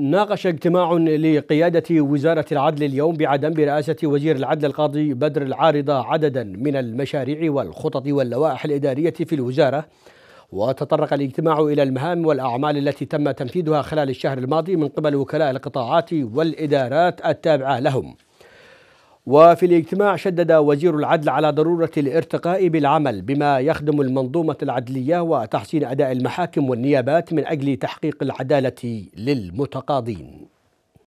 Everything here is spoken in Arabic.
ناقش اجتماع لقيادة وزارة العدل اليوم بعدم برئاسة وزير العدل القاضي بدر العارضة عددا من المشاريع والخطط واللوائح الإدارية في الوزارة وتطرق الاجتماع إلى المهام والأعمال التي تم تنفيذها خلال الشهر الماضي من قبل وكلاء القطاعات والإدارات التابعة لهم وفي الاجتماع شدد وزير العدل على ضرورة الارتقاء بالعمل بما يخدم المنظومة العدلية وتحسين أداء المحاكم والنيابات من أجل تحقيق العدالة للمتقاضين